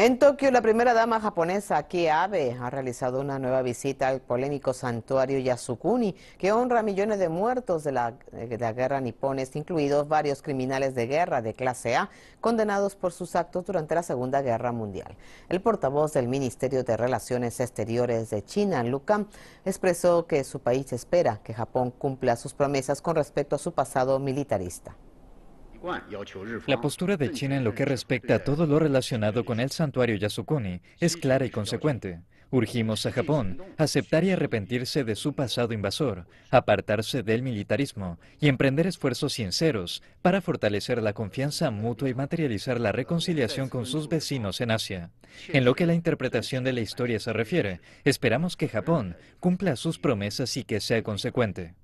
En Tokio, la primera dama japonesa, Kie Abe, ha realizado una nueva visita al polémico santuario Yasukuni, que honra a millones de muertos de la, eh, guerra nipones, incluidos varios criminales de guerra de clase A, condenados por sus actos durante la Segunda Guerra Mundial. El portavoz del Ministerio de Relaciones Exteriores de China, Kang, expresó que su país espera que Japón cumpla sus promesas con respecto a su pasado militarista. La postura de China en lo que respecta a todo lo relacionado con el santuario Yasukuni es clara y consecuente. Urgimos a Japón aceptar y arrepentirse de su pasado invasor, apartarse del militarismo y emprender esfuerzos sinceros para fortalecer la confianza mutua y materializar la reconciliación con sus vecinos en Asia. En lo que la interpretación de la historia se refiere, esperamos que Japón cumpla sus promesas y que sea consecuente.